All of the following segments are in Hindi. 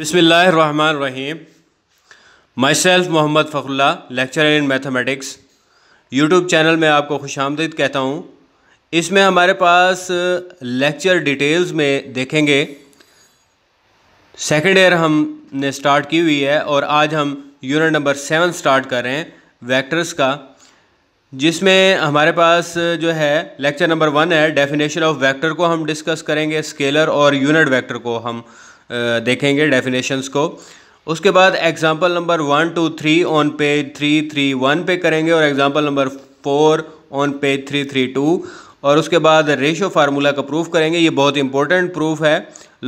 Rahim myself Mohammad Fakhulla lecture in mathematics YouTube channel में आपको खुश आमदीद कहता हूँ इसमें हमारे पास लेक्चर डिटेल्स में देखेंगे सेकेंड ईयर हमने स्टार्ट की हुई है और आज हम यूनिट नंबर सेवन स्टार्ट कर रहे हैं वेक्टर्स का जिसमें हमारे पास जो है लेक्चर नंबर वन है डेफिनेशन ऑफ वेक्टर को हम डिस्कस करेंगे स्केलर और यूनिट वेक्टर को हम देखेंगे डेफिनेशंस को उसके बाद example number one two three on page three three one पे करेंगे और example number four on page three three two और उसके बाद रेशो फार्मूला का प्रूफ करेंगे ये बहुत इंपॉर्टेंट प्रूफ है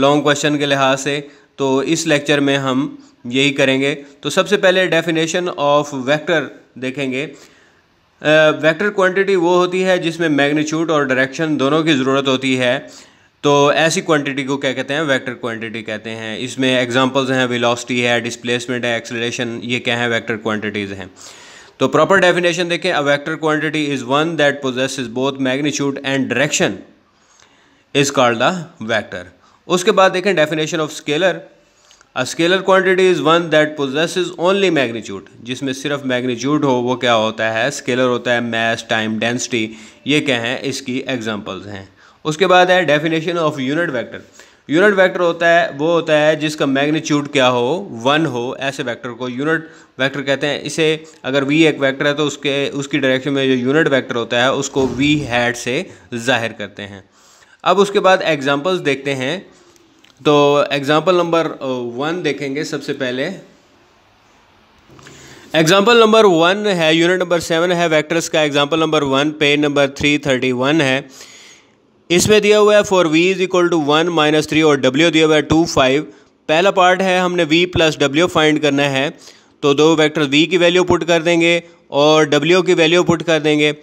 लॉन्ग क्वेश्चन के लिहाज से तो इस लेक्चर में हम यही करेंगे तो सबसे पहले डेफिनेशन ऑफ वैक्टर देखेंगे वेक्टर क्वांटिटी वो होती है जिसमें मैग्नीट्यूड और डायरेक्शन दोनों की ज़रूरत होती है तो ऐसी क्वांटिटी को क्या कहते हैं वेक्टर क्वांटिटी कहते हैं इसमें एग्जांपल्स हैं वेलोसिटी है डिस्प्लेसमेंट है एक्सेलरेशन ये क्या है वेक्टर क्वांटिटीज़ हैं तो प्रॉपर डेफिनेशन देखें a vector quantity is one that possesses both magnitude and direction is called the vector उसके बाद देखें definition of scalar a scalar quantity is one that possesses only magnitude जिसमें सिर्फ मैग्नीट्यूड हो वो क्या होता है स्केलर होता है मैस टाइम डेंसिटी ये क्या हैं इसकी एग्जाम्पल्स हैं उसके बाद है definition of unit vector unit vector होता है वो होता है जिसका मैग्नीट्यूड क्या हो वन हो ऐसे वैक्टर को यूनिट वैक्टर कहते हैं इसे अगर वी एक वैक्टर है तो उसके उसकी डायरेक्शन में जो यूनिट वैक्टर होता है उसको वी हैड से जाहिर करते हैं अब उसके बाद एग्जाम्पल्स देखते हैं तो एग्ज़ाम्पल नंबर वन देखेंगे सबसे पहले एग्जाम्पल नंबर वन है यूनिट नंबर सेवन है वैक्टर्स का example number one page number three thirty one है इसमें दिया हुआ है for V is equal to one minus three और डब्ल्यू दिया हुआ है टू फाइव पहला पार्ट है हमने वी प्लस डब्ल्यू फाइंड करना है तो दो वेक्टर वी की वैल्यू पुट कर देंगे और डब्ल्यू की वैल्यू पुट कर देंगे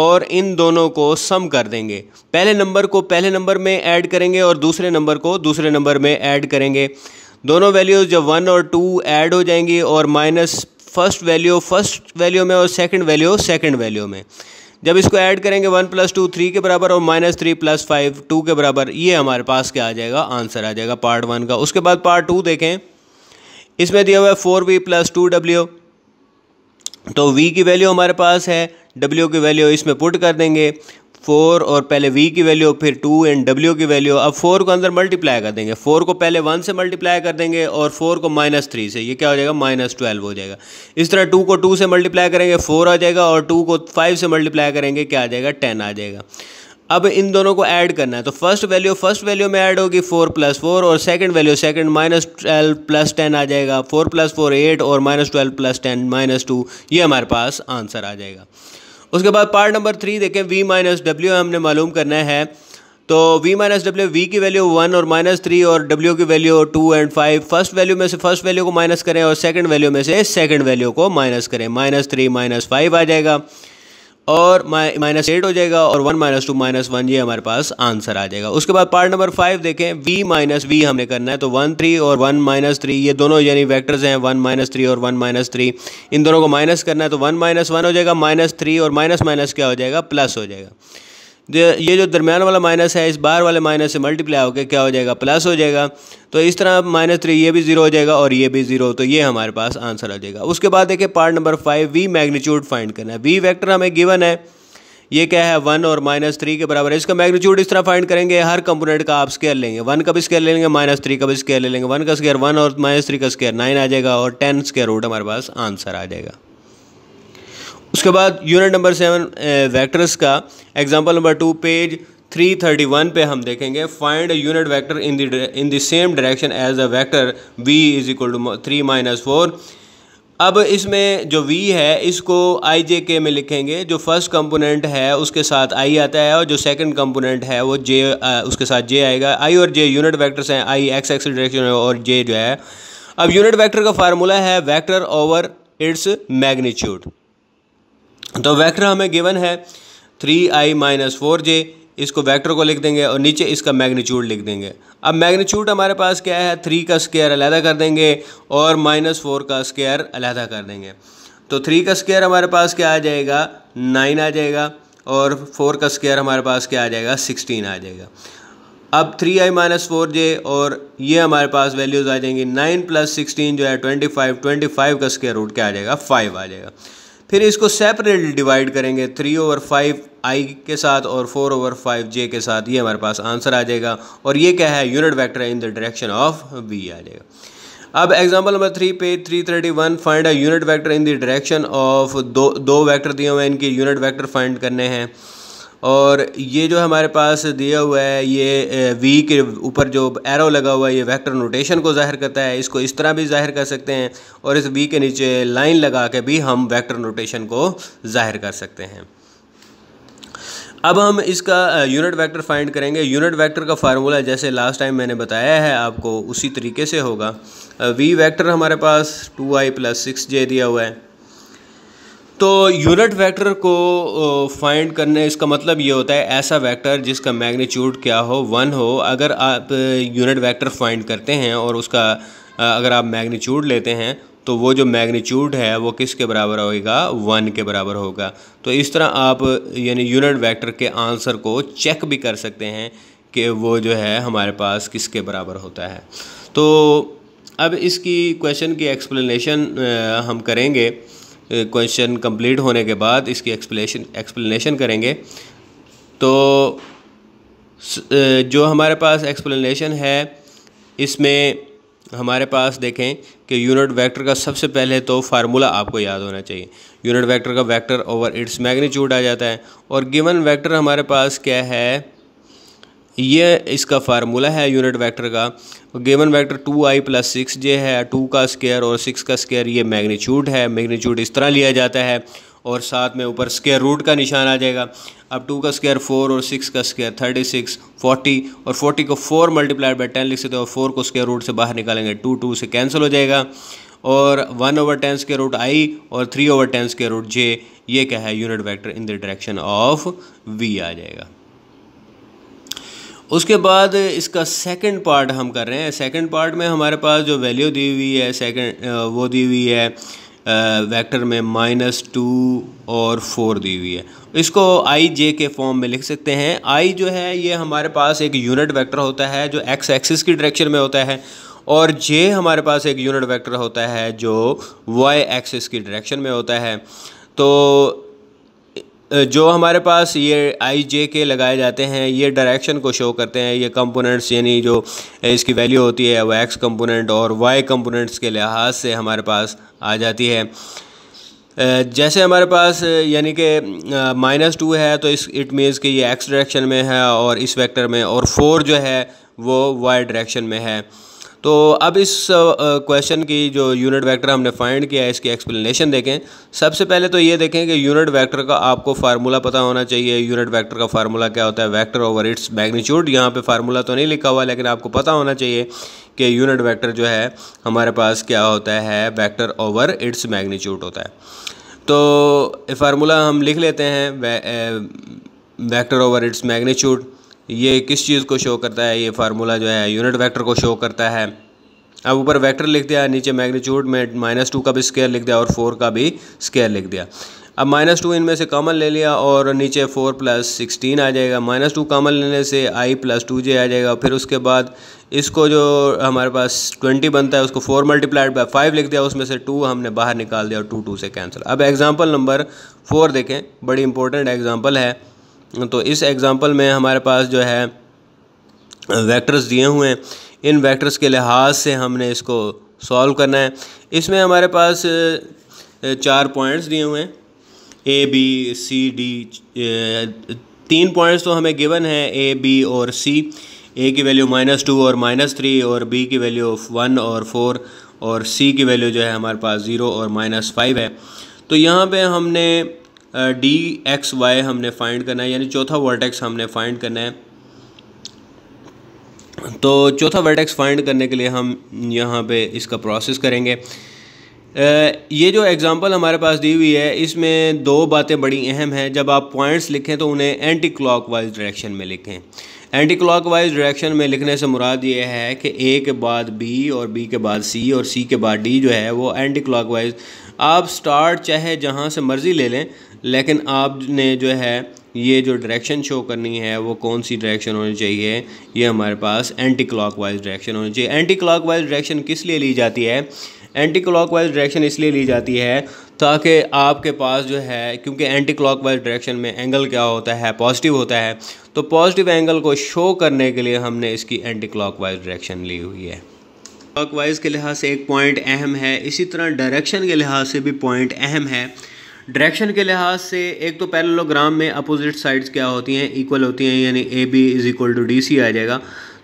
और इन दोनों को सम कर देंगे पहले नंबर को पहले नंबर में ऐड करेंगे और दूसरे नंबर को दूसरे नंबर में ऐड करेंगे दोनों वैल्यूज़ जब वन और टू ऐड हो जाएंगी और minus first value first value में और सेकंड वैल्यू सेकंड वैल्यू में जब इसको ऐड करेंगे वन प्लस टू थ्री के बराबर और minus three plus five two के बराबर ये हमारे पास क्या आ जाएगा आंसर आ जाएगा पार्ट वन का उसके बाद पार्ट टू देखें इसमें दिया हुआ है four V plus two W तो वी की वैल्यू हमारे पास है डब्ल्यू की वैल्यू इसमें पुट कर देंगे फोर और पहले वी की वैल्यू फिर टू एंड डब्ल्यू की वैल्यू अब फोर को अंदर मल्टीप्लाई कर देंगे फोर को पहले वन से मल्टीप्लाई कर देंगे और फोर को माइनस थ्री से ये क्या हो जाएगा माइनस ट्वेल्व हो जाएगा इस तरह टू को टू से मल्टीप्लाई करेंगे फोर आ जाएगा और टू को फाइव से मल्टीप्लाई करेंगे क्या आ जाएगा टेन आ जाएगा अब इन दोनों को ऐड करना है तो फर्स्ट वैल्यू फर्स्ट वैल्यू में ऐड होगी फोर प्लस फोर और second value second minus twelve plus ten आ जाएगा फोर प्लस फोर एट और minus twelve plus ten minus two ये हमारे पास आंसर आ जाएगा उसके बाद पार्ट नंबर थ्री देखें वी माइनस डब्ल्यू हमने मालूम करना है तो v माइनस डब्ल्यू वी की वैल्यू वन और माइनस थ्री और w की value to and five first value में से फर्स्ट वैल्यू को माइनस करें और सेकंड वैल्यू में से सेकंड वैल्यू को माइनस करें माइनस थ्री माइनस फाइव आ जाएगा और माइनस एट हो जाएगा और one minus two minus one ये हमारे पास आंसर आ जाएगा उसके बाद पार्ट नंबर फाइव देखें वी माइनस वी हमने करना है तो वन थ्री और वन माइनस थ्री ये दोनों यानी वैक्टर्स हैं वन माइनस थ्री और वन माइनस थ्री इन दोनों को माइनस करना है तो वन माइनस वन हो जाएगा माइनस थ्री और माइनस माइनस क्या हो जाएगा प्लस हो जाएगा ये जो दरमियान वाला माइनस है इस बाहर वाले माइनस से मल्टीप्लाई होकर क्या हो जाएगा प्लस हो जाएगा तो इस तरह माइनस थ्री ये भी ज़ीरो हो जाएगा और ये भी ज़ीरो तो ये हमारे पास आंसर आ जाएगा उसके बाद देखिए part number five V magnitude find करना है वी वैक्टर हमें गिवन है ये क्या है वन और माइनस थ्री के बराबर है इसका मैग्नीट्यूड इस तरह फाइंड करेंगे हर कंपोनेंट का आप स्केयर लेंगे वन का भी स्केयर ले लेंगे माइनस थ्री का भी स्केयर ले लेंगे वन का स्केयर वन और माइनस थ्री का स्केयर नाइन आ जाएगा और टेन स्केयर रूट हमारे पास आंसर आ जाएगा उसके बाद यूनिट नंबर सेवन वेक्टर्स का एग्जांपल नंबर टू पेज 331 पे हम देखेंगे find unit vector in the in the same direction as a vector v is equal to three minus four अब इसमें जो v है इसको आई जे के में लिखेंगे जो फर्स्ट कंपोनेंट है उसके साथ i आता है और जो सेकंड कंपोनेंट है वो j उसके साथ j आएगा i और j यूनिट वेक्टर्स हैं i x एक्स डायरेक्शन है और j जो है अब यूनिट वेक्टर का फार्मूला है वेक्टर ओवर इट्स मैग्नीट्यूड तो वैक्टर हमें गिवन है three I minus four J इसको वेक्टर को लिख देंगे और नीचे इसका मैग्नीट्यूड लिख देंगे अब मैग्नीट्यूड हमारे पास क्या है थ्री का स्केयर अलहदा कर देंगे और माइनस फोर का स्केयर अलहदा कर देंगे तो थ्री का स्केयर हमारे पास क्या आ जाएगा नाइन आ जाएगा और फोर का स्केयर हमारे पास क्या आ जाएगा सिक्सटीन आ जाएगा अब three I minus four J और ये हमारे पास वैल्यूज़ आ जाएंगी नाइन प्लस सिक्सटीन जो है ट्वेंटी फाइव ट्वेंटी फाइव का स्केयर रूट क्या आ जाएगा फाइव आ जाएगा फिर इसको सेपरेटली डिवाइड करेंगे थ्री ओवर फाइव आई के साथ और फोर ओवर फाइव जे के साथ ये हमारे पास आंसर आ जाएगा और ये क्या है unit vector in the direction of V आ जाएगा अब एग्जांपल नंबर थ्री पे three thirty one find a unit vector in the direction of दो दो वेक्टर दिए हुए हैं इनके यूनिट वेक्टर फाइंड करने हैं और ये जो हमारे पास दिया हुआ है ये वी के ऊपर जो एरो लगा हुआ है ये वेक्टर नोटेशन को ज़ाहिर करता है इसको इस तरह भी ज़ाहिर कर सकते हैं और इस वी के नीचे लाइन लगा के भी हम वेक्टर नोटेशन को ज़ाहिर कर सकते हैं अब हम इसका यूनिट वेक्टर फाइंड करेंगे यूनिट वेक्टर का फार्मूला जैसे लास्ट टाइम मैंने बताया है आपको उसी तरीके से होगा वी वेक्टर हमारे पास two I plus six J दिया हुआ है तो यूनिट वेक्टर को फाइंड करने इसका मतलब ये होता है ऐसा वेक्टर जिसका मैग्नीट्यूड क्या हो वन हो अगर आप यूनिट वेक्टर फाइंड करते हैं और उसका अगर आप मैग्नीट्यूड लेते हैं तो वो जो मैग्नीट्यूड है वो किसके बराबर होएगा वन के बराबर होगा तो इस तरह आप यानी यूनिट वेक्टर के आंसर को चेक भी कर सकते हैं कि वो जो है हमारे पास किसके बराबर होता है तो अब इसकी क्वेश्चन की एक्सप्लेनेशन हम करेंगे क्वेश्चन कंप्लीट होने के बाद इसकी एक्सप्लेशन एक्सप्लेनेशन करेंगे तो जो हमारे पास एक्सप्लेनेशन है इसमें हमारे पास देखें कि यूनिट वेक्टर का सबसे पहले तो फार्मूला आपको याद होना चाहिए यूनिट वेक्टर का वेक्टर ओवर इट्स मैग्नीट्यूड आ जाता है और गिवन वेक्टर हमारे पास क्या है ये इसका फार्मूला है यूनिट वेक्टर का given vector two I plus six J है टू का स्केयर और सिक्स का स्केयर ये मैग्नीट्यूड है मैग्नीट्यूड इस तरह लिया जाता है और साथ में ऊपर स्केयर रूट का निशान आ जाएगा अब टू का स्केयर फोर और सिक्स का स्केयर थर्टी सिक्स फोर्टी और फोर्टी को फोर मल्टीप्लाइड बाई टेन लिख सकते हो और फोर को स्केयर रूट से बाहर निकालेंगे टू टू से कैंसिल हो जाएगा और one over ten square root I और three over ten square root J ये क्या है unit vector in the direction of V आ जाएगा उसके बाद इसका सेकंड पार्ट हम कर रहे हैं सेकंड पार्ट में हमारे पास जो वैल्यू दी हुई है सेकंड वो दी हुई है वेक्टर में माइनस टू और फोर दी हुई है इसको आई जे के फॉर्म में लिख सकते हैं आई जो है ये हमारे पास एक यूनिट वेक्टर होता है जो एक्स एक्सिस की डायरेक्शन में होता है और जे हमारे पास एक यूनिट वेक्टर होता है जो वाई एक्सिस की डायरेक्शन में होता है तो जो हमारे पास ये आई जे के लगाए जाते हैं ये डायरेक्शन को शो करते हैं ये कंपोनेंट्स यानी जो इसकी वैल्यू होती है वो एक्स कंपोनेंट और वाई कंपोनेंट्स के लिहाज से हमारे पास आ जाती है जैसे हमारे पास यानी कि माइनस टू है तो इस इट मीन्स कि ये एक्स डायरेक्शन में है और इस वेक्टर में और फोर जो है वो वाई डायरेक्शन में है तो अब इस क्वेश्चन की जो यूनिट वेक्टर हमने फाइंड किया है इसकी एक्सप्लेनेशन देखें सबसे पहले तो ये देखें कि यूनिट वेक्टर का आपको फार्मूला पता होना चाहिए यूनिट वेक्टर का फार्मूला क्या होता है वेक्टर ओवर इट्स मैग्नीट्यूड यहाँ पे फार्मूला तो नहीं लिखा हुआ लेकिन आपको पता होना चाहिए कि यूनिट वैक्टर जो है हमारे पास क्या होता है वैक्टर ओवर इट्स मैग्नीच्यूड होता है तो फार्मूला हम लिख लेते हैं वैक्टर ओवर इट्स मैग्नीच्यूड ये किस चीज़ को शो करता है ये फार्मूला जो है यूनिट वेक्टर को शो करता है अब ऊपर वेक्टर लिख दिया नीचे मैग्नीट्यूड में माइनस टू का भी स्केयर लिख दिया और फोर का भी स्केयर लिख दिया अब माइनस टू इनमें से कॉमन ले लिया और नीचे फोर प्लस सिक्सटीन आ जाएगा माइनस टू कॉमन लेने से आई प्लस टू जे आ जाएगा फिर उसके बाद इसको जो हमारे पास ट्वेंटी बनता है उसको फोर मल्टीप्लाइड बाय फाइव लिख दिया उसमें से टू हमने बाहर निकाल दिया और टू टू से कैंसिल अब एग्ज़ाम्पल नंबर फोर देखें बड़ी इंपॉर्टेंट एग्ज़ाम्पल है तो इस एग्ज़ाम्पल में हमारे पास जो है वेक्टर्स दिए हुए हैं इन वेक्टर्स के लिहाज से हमने इसको सॉल्व करना है इसमें हमारे पास चार पॉइंट्स दिए हुए हैं ए बी सी डी तीन पॉइंट्स तो हमें गिवन है ए बी और सी ए की वैल्यू माइनस टू और माइनस थ्री और बी की वैल्यू वन और फोर और सी की वैल्यू जो है हमारे पास ज़ीरो और माइनस फाइव है तो यहाँ पे हमने डी एक्स वाई हमने फाइंड करना है यानी चौथा वर्टेक्स हमने फाइंड करना है तो चौथा वर्टेक्स फाइंड करने के लिए हम यहाँ पे इसका प्रोसेस करेंगे ये जो एग्ज़ाम्पल हमारे पास दी हुई है इसमें दो बातें बड़ी अहम हैं जब आप पॉइंट्स लिखें तो उन्हें एंटी क्लॉक वाइज डायरेक्शन में लिखें एंटी क्लॉक वाइज डायरेक्शन में लिखने से मुराद ये है कि ए के बाद बी और बी के बाद सी और सी के बाद डी जो है वो एंटी क्लॉक वाइज आप स्टार्ट चाहे जहाँ से मर्ज़ी ले लें लेकिन आपने जो है ये जो डायरेक्शन शो करनी है वो कौन सी डायरेक्शन होनी चाहिए ये हमारे पास एंटी वाइज डायरेक्शन होनी चाहिए एंटी वाइज़ डायरेक्शन किस लिए ली जाती है एंटी वाइज़ डायरेक्शन इसलिए ली जाती है ताकि आपके पास जो है क्योंकि एंटी वाइज डायरेक्शन में एंगल क्या होता है पॉजिटिव होता है तो पॉजिटिव एंगल को शो करने के लिए हमने इसकी एंटी वाइज डायरेक्शन ली हुई है क्लॉक वाइज के लिहाज से एक पॉइंट अहम है इसी तरह डायरेक्शन के लिहाज से भी पॉइंट अहम है डायरेक्शन के लिहाज से एक तो पैरेललोग्राम में अपोजिट साइड्स क्या होती हैं इक्वल होती हैं यानी A B is equal to D C आ जाएगा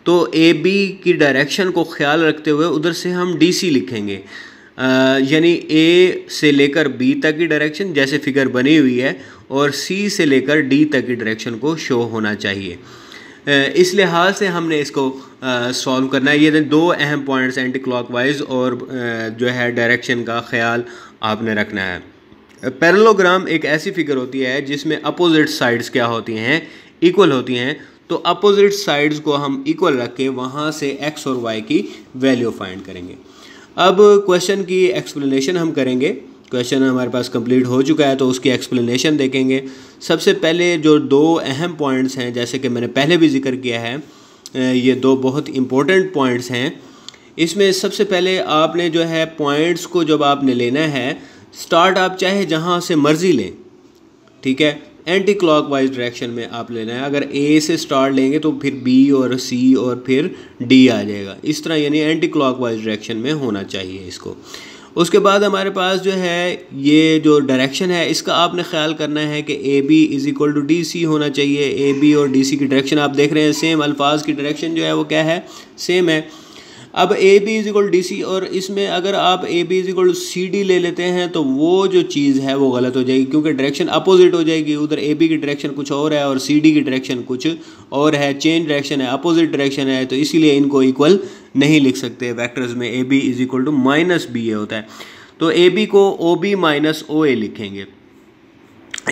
तो ए बी की डायरेक्शन को ख्याल रखते हुए उधर से हम डी सी लिखेंगे यानी ए से लेकर बी तक की डायरेक्शन जैसे फिगर बनी हुई है और सी से लेकर डी तक की डायरेक्शन को शो होना चाहिए इस लिहाज से हमने इसको सॉल्व करना है ये दो अहम पॉइंट्स एंटी वाइज और जो है डायरेक्शन का ख्याल आपने रखना है पैरलोग्राम एक ऐसी फिगर होती है जिसमें अपोजिट साइड्स क्या होती हैं इक्वल होती हैं तो अपोजिट साइड्स को हम इक्वल रख के वहाँ से एक्स और वाई की वैल्यू फाइंड करेंगे अब क्वेश्चन की एक्सप्लेनेशन हम करेंगे क्वेश्चन हमारे पास कंप्लीट हो चुका है तो उसकी एक्सप्लेनेशन देखेंगे सबसे पहले जो दो अहम पॉइंट्स हैं जैसे कि मैंने पहले भी जिक्र किया है ये दो बहुत इम्पोर्टेंट पॉइंट्स हैं इसमें सबसे पहले आपने जो है पॉइंट्स को जब आपने लेना है स्टार्ट आप चाहे जहाँ से मर्ज़ी लें ठीक है एंटी क्लॉक वाइज डायरेक्शन में आप लेना है अगर ए से स्टार्ट लेंगे तो फिर बी और सी और फिर डी आ जाएगा इस तरह यानी एंटी क्लॉक वाइज डायरेक्शन में होना चाहिए इसको उसके बाद हमारे पास जो है ये जो डायरेक्शन है इसका आपने ख्याल करना है कि A B is equal to D C होना चाहिए ए बी और डी सी की डायरेक्शन आप देख रहे हैं सेम अल्फाज की डायरेक्शन जो है वो क्या है सेम है अब A B is equal D C और इसमें अगर आप A B is equal C D ले लेते हैं तो वो जो चीज़ है वो गलत हो जाएगी क्योंकि डायरेक्शन अपोजिट हो जाएगी उधर ए बी की डायरेक्शन कुछ और है और सी डी की डायरेक्शन कुछ और है चेंज डायरेक्शन है अपोजिट डायरेक्शन है तो इसीलिए इनको इक्वल नहीं लिख सकते वैक्टर्स में A B is equal to minus B A होता है तो ए बी को ओ बी माइनस ओ ए लिखेंगे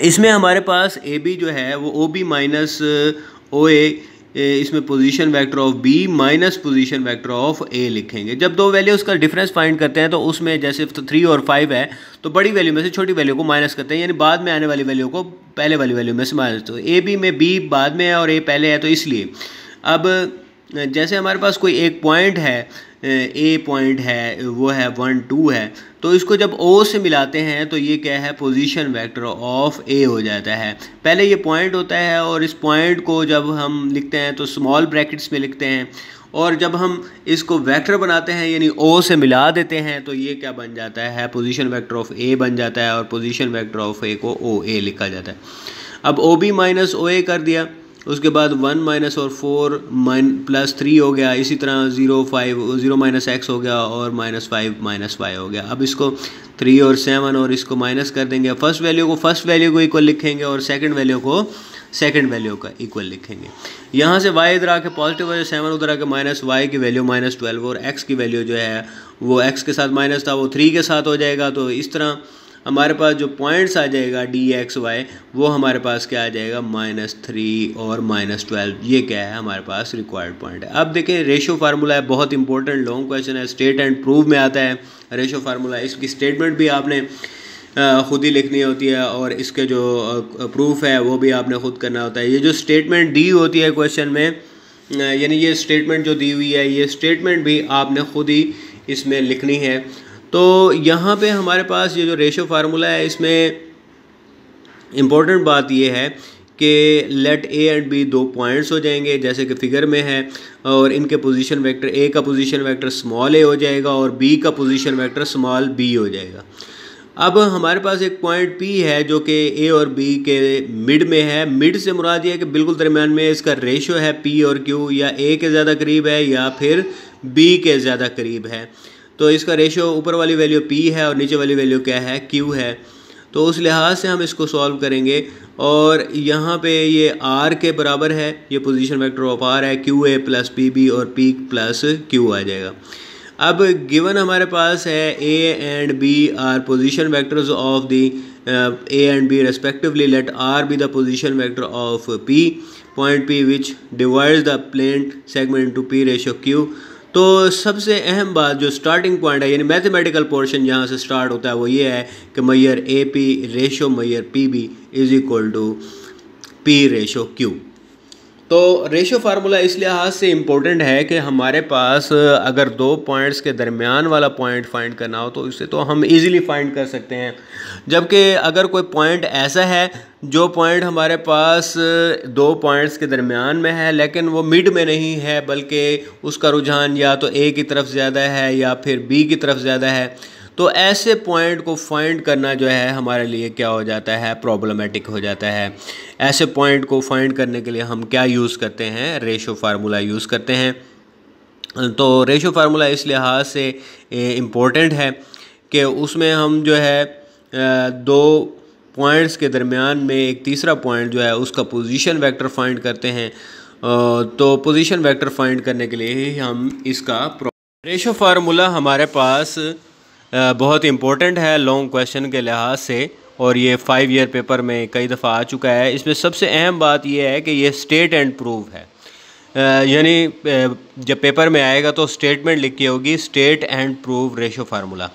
इसमें हमारे पास ए बी जो है वो ओ बी माइनस ओ ए इसमें position vector of B minus position vector of A लिखेंगे जब दो वैल्यू उसका डिफरेंस फाइंड करते हैं तो उसमें जैसे तो थ्री और फाइव है तो बड़ी वैल्यू में से छोटी वैल्यू को माइनस करते हैं यानी बाद में आने वाली वैल्यू को पहले वाली वैल्यू में से माइनस तो ए बी में बी बाद में है और ए पहले है तो इसलिए अब जैसे हमारे पास कोई एक पॉइंट है ए पॉइंट है वो है वन टू है तो इसको जब ओ से मिलाते हैं तो ये क्या है पोजीशन वेक्टर ऑफ ए हो जाता है पहले ये पॉइंट होता है और इस पॉइंट को जब हम लिखते हैं तो स्मॉल ब्रैकेट्स में लिखते हैं और जब हम इसको वेक्टर बनाते हैं यानी ओ से मिला देते हैं तो ये क्या बन जाता है पोजिशन वैक्टर ऑफ ए बन जाता है और पोजिशन वैक्टर ऑफ ए को ओ ए लिखा जाता है अब ओ बी माइनस ओ ए कर दिया उसके बाद वन माइनस और फोर माइन प्लस थ्री हो गया इसी तरह zero five zero minus x हो गया और माइनस फाइव माइनस वाई हो गया अब इसको थ्री और सेवन और इसको माइनस कर देंगे फर्स्ट वैल्यू को फर्स्ट वैल्यू को इक्वल लिखेंगे और सेकंड वैल्यू को सेकंड वैल्यू का इक्वल लिखेंगे यहाँ से वाई इधर आके पॉजिटिव जाए सेवन उधर आके माइनस वाई की वैल्यू माइनस ट्वेल्व और एक्स की वैल्यू जो है वो एक्स के साथ माइनस था वो थ्री के साथ हो जाएगा तो इस तरह हमारे पास जो पॉइंट्स आ जाएगा डी एक्स वाई वो हमारे पास क्या आ जाएगा माइनस थ्री और माइनस ट्वेल्व ये क्या है हमारे पास रिक्वायर्ड पॉइंट है अब देखें रेशो फार्मूला है बहुत इंपॉर्टेंट लॉन्ग क्वेश्चन है स्टेट एंड प्रूव में आता है रेशो फार्मूला इसकी स्टेटमेंट भी आपने खुद ही लिखनी होती है और इसके जो प्रूफ है वो भी आपने खुद करना होता है ये जो स्टेटमेंट डी होती है क्वेश्चन में यानी ये स्टेटमेंट जो दी हुई है ये स्टेटमेंट भी आपने खुद ही इसमें लिखनी है तो यहाँ पे हमारे पास ये जो रेशो फार्मूला है इसमें इम्पोर्टेंट बात ये है कि लेट ए एंड बी दो पॉइंट्स हो जाएंगे जैसे कि फिगर में है और इनके पोजीशन वेक्टर ए का पोजीशन वेक्टर स्मॉल ए हो जाएगा और बी का पोजीशन वेक्टर स्मॉल बी हो जाएगा अब हमारे पास एक पॉइंट पी है जो कि ए और बी के मिड में है मिड से मुराद ये है कि बिल्कुल दरमियान में इसका रेशो है पी और क्यू या ए के ज़्यादा करीब है या फिर बी के ज़्यादा करीब है तो इसका रेशियो ऊपर वाली वैल्यू पी है और नीचे वाली वैल्यू क्या है क्यू है तो उस लिहाज से हम इसको सॉल्व करेंगे और यहाँ पे ये आर के बराबर है ये पोजीशन वेक्टर ऑफ आर है Q A plus P B और पी प्लस क्यू आ जाएगा अब गिवन हमारे पास है A and B are position vectors of the A and B respectively let R be the position vector of P point P which divides the plane segment to P ratio Q तो सबसे अहम बात जो स्टार्टिंग पॉइंट है यानी मैथमेटिकल पोर्शन जहाँ से स्टार्ट होता है वो ये है कि मैयर ए पी रेशो मैयर P B is equal to P ratio Q तो रेशो फार्मूला इस लिहाज से इम्पोर्टेंट है कि हमारे पास अगर दो पॉइंट्स के दरमियान वाला पॉइंट फाइंड करना हो तो इसे तो हम इजीली फाइंड कर सकते हैं जबकि अगर कोई पॉइंट ऐसा है जो पॉइंट हमारे पास दो पॉइंट्स के दरमियान में है लेकिन वो मिड में नहीं है बल्कि उसका रुझान या तो ए की तरफ ज़्यादा है या फिर बी की तरफ ज़्यादा है तो ऐसे पॉइंट को फाइंड करना जो है हमारे लिए क्या हो जाता है प्रॉब्लमेटिक हो जाता है ऐसे पॉइंट को फाइंड करने के लिए हम क्या यूज़ करते हैं रेशो फार्मूला यूज़ करते हैं तो रेशो फार्मूला इस लिहाज से इम्पोर्टेंट है कि उसमें हम जो है दो पॉइंट्स के दरमियान में एक तीसरा पॉइंट जो है उसका पोजीशन वेक्टर फाइंड करते हैं तो पोजीशन वेक्टर फाइंड करने के लिए ही हम इसका रेशो फार्मूला हमारे पास बहुत इंपॉर्टेंट है लॉन्ग क्वेश्चन के लिहाज से और ये फाइव ईयर पेपर में कई दफ़ा आ चुका है इसमें सबसे अहम बात यह है कि ये स्टेट एंड प्रूव है यानी जब पेपर में आएगा तो स्टेटमेंट लिखी होगी state and prove ratio formula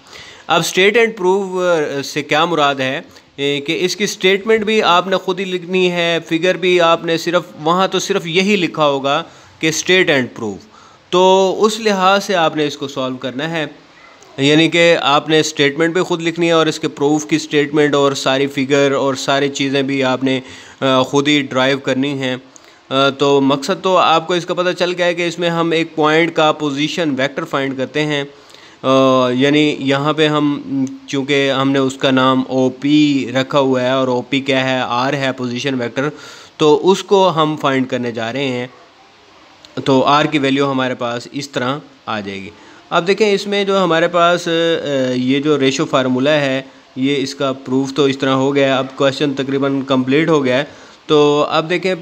अब स्टेट एंड प्रूव से क्या मुराद है कि इसकी स्टेटमेंट भी आपने ख़ुद ही लिखनी है फिगर भी आपने सिर्फ वहाँ तो सिर्फ यही लिखा होगा कि स्टेट एंड प्रूफ तो उस लिहाज से आपने इसको सॉल्व करना है यानी कि आपने स्टेटमेंट भी ख़ुद लिखनी है और इसके प्रूफ की स्टेटमेंट और सारी फिगर और सारी चीज़ें भी आपने ख़ुद ही ड्राइव करनी हैं तो मकसद तो आपको इसका पता चल गया है कि इसमें हम एक पॉइंट का पोजीशन वेक्टर फाइंड करते हैं यानी यहाँ पे हम चूँकि हमने उसका नाम ओ पी रखा हुआ है और ओ पी क्या है आर है पोजीशन वेक्टर तो उसको हम फाइंड करने जा रहे हैं तो आर की वैल्यू हमारे पास इस तरह आ जाएगी अब देखें इसमें जो हमारे पास ये जो रेशो फार्मूला है ये इसका प्रूफ तो इस तरह हो गया अब क्वेश्चन तकरीबन कंप्लीट हो गया है तो अब देखें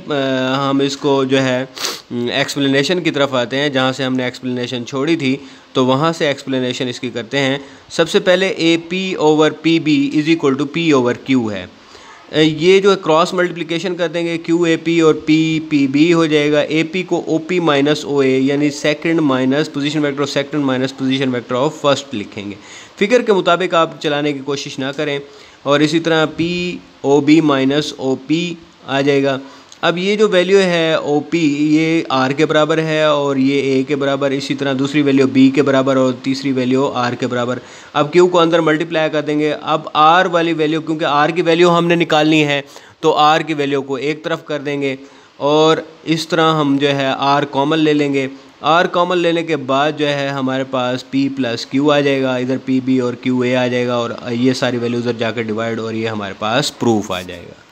हम इसको जो है एक्सप्लेनेशन की तरफ आते हैं जहाँ से हमने एक्सप्लेनेशन छोड़ी थी तो वहाँ से एक्सप्लेनेशन इसकी करते हैं सबसे पहले A P over P B is equal to P over Q है ये जो क्रॉस मल्टीप्लिकेशन कर देंगे क्यू ए पी और पी पी बी हो जाएगा ए पी को O P minus O A यानी second minus position vector of second minus position vector of first लिखेंगे फिगर के मुताबिक आप चलाने की कोशिश ना करें और इसी तरह P O B minus O P आ जाएगा अब ये जो वैल्यू है ओ पी ये आर के बराबर है और ये ए के बराबर इसी तरह दूसरी वैल्यू बी के बराबर और तीसरी वैल्यू आर के बराबर अब क्यू को अंदर मल्टीप्लाई कर देंगे अब आर वाली वैल्यू क्योंकि आर की वैल्यू हमने निकालनी है तो आर की वैल्यू को एक तरफ कर देंगे और इस तरह हम जो है आर कॉमन ले लेंगे आर कॉमन लेने के बाद जो है हमारे पास पी प्लस क्यू आ जाएगा इधर पी बी और क्यू ए आ जाएगा और ये सारी वैल्यू उधर जाकर डिवाइड और ये हमारे पास प्रूफ आ जाएगा